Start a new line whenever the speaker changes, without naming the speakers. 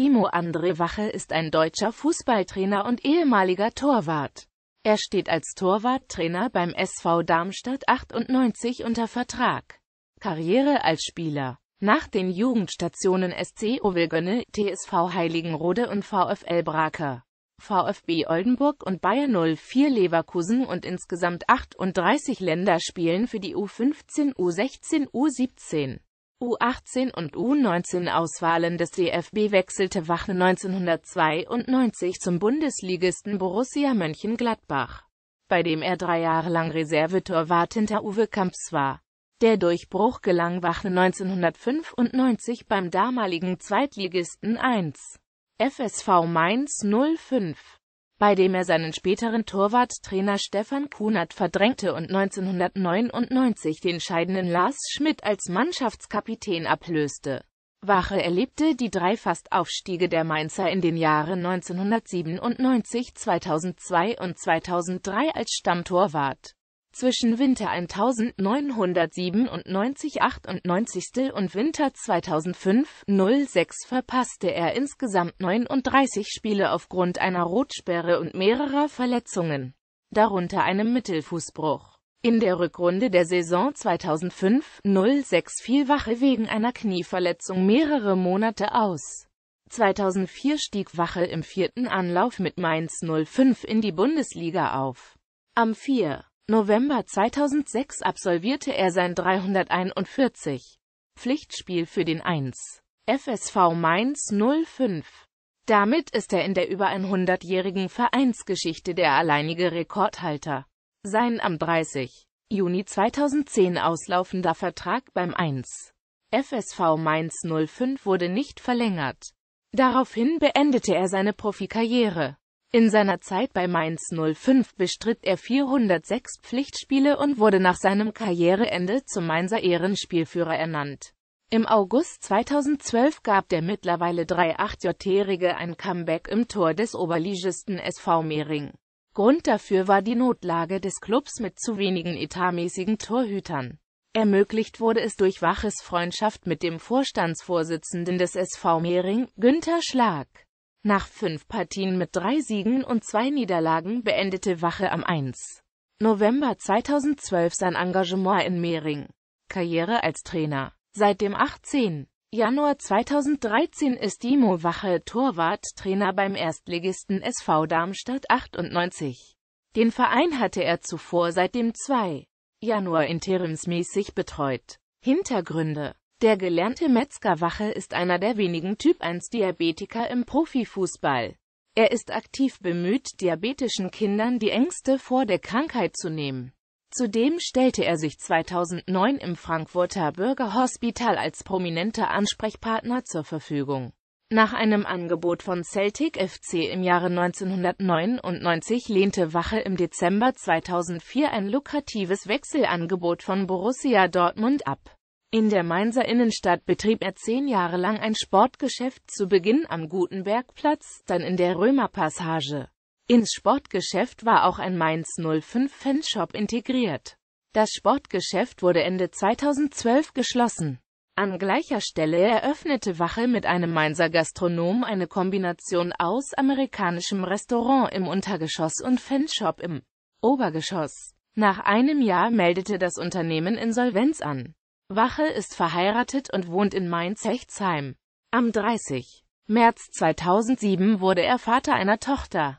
Timo Andre Wache ist ein deutscher Fußballtrainer und ehemaliger Torwart. Er steht als Torwarttrainer beim SV Darmstadt 98 unter Vertrag. Karriere als Spieler Nach den Jugendstationen SC Ovelgönne, TSV Heiligenrode und VfL Braker, VfB Oldenburg und Bayern 04 Leverkusen und insgesamt 38 Länderspielen für die U15, U16, U17. U18 und U19 Auswahlen des DFB wechselte Wach 1992 zum Bundesligisten Borussia Mönchengladbach, bei dem er drei Jahre lang Reservetorwart hinter Uwe Kamps war. Der Durchbruch gelang Wach 1995 beim damaligen Zweitligisten 1. FSV Mainz 05 bei dem er seinen späteren Torwarttrainer Stefan Kunert verdrängte und 1999 den scheidenden Lars Schmidt als Mannschaftskapitän ablöste. Wache erlebte die drei Fastaufstiege der Mainzer in den Jahren 1997, 2002 und 2003 als Stammtorwart zwischen Winter 1997-98 und Winter 2005-06 verpasste er insgesamt 39 Spiele aufgrund einer Rotsperre und mehrerer Verletzungen, darunter einem Mittelfußbruch. In der Rückrunde der Saison 2005-06 fiel Wache wegen einer Knieverletzung mehrere Monate aus. 2004 stieg Wache im vierten Anlauf mit Mainz 05 in die Bundesliga auf. Am 4. November 2006 absolvierte er sein 341. Pflichtspiel für den 1. FSV Mainz 05. Damit ist er in der über 100-jährigen Vereinsgeschichte der alleinige Rekordhalter. Sein am 30. Juni 2010 auslaufender Vertrag beim 1. FSV Mainz 05 wurde nicht verlängert. Daraufhin beendete er seine Profikarriere. In seiner Zeit bei Mainz 05 bestritt er 406 Pflichtspiele und wurde nach seinem Karriereende zum Mainzer Ehrenspielführer ernannt. Im August 2012 gab der mittlerweile 38-Jährige ein Comeback im Tor des Oberligisten SV Mehring. Grund dafür war die Notlage des Clubs mit zu wenigen etatmäßigen Torhütern. Ermöglicht wurde es durch waches Freundschaft mit dem Vorstandsvorsitzenden des SV Mehring, Günther Schlag. Nach fünf Partien mit drei Siegen und zwei Niederlagen beendete Wache am 1. November 2012 sein Engagement in Mehring. Karriere als Trainer. Seit dem 18. Januar 2013 ist Dimo Wache Torwart Trainer beim Erstligisten SV Darmstadt 98. Den Verein hatte er zuvor seit dem 2. Januar interimsmäßig betreut. Hintergründe der gelernte Metzger Wache ist einer der wenigen Typ-1-Diabetiker im Profifußball. Er ist aktiv bemüht, diabetischen Kindern die Ängste vor der Krankheit zu nehmen. Zudem stellte er sich 2009 im Frankfurter Bürgerhospital als prominenter Ansprechpartner zur Verfügung. Nach einem Angebot von Celtic FC im Jahre 1999 lehnte Wache im Dezember 2004 ein lukratives Wechselangebot von Borussia Dortmund ab. In der Mainzer Innenstadt betrieb er zehn Jahre lang ein Sportgeschäft zu Beginn am Gutenbergplatz, dann in der Römerpassage. Ins Sportgeschäft war auch ein Mainz 05 Fanshop integriert. Das Sportgeschäft wurde Ende 2012 geschlossen. An gleicher Stelle eröffnete Wache mit einem Mainzer Gastronom eine Kombination aus amerikanischem Restaurant im Untergeschoss und Fanshop im Obergeschoss. Nach einem Jahr meldete das Unternehmen Insolvenz an. Wache ist verheiratet und wohnt in Mainz-Hechtsheim. Am 30. März 2007 wurde er Vater einer Tochter.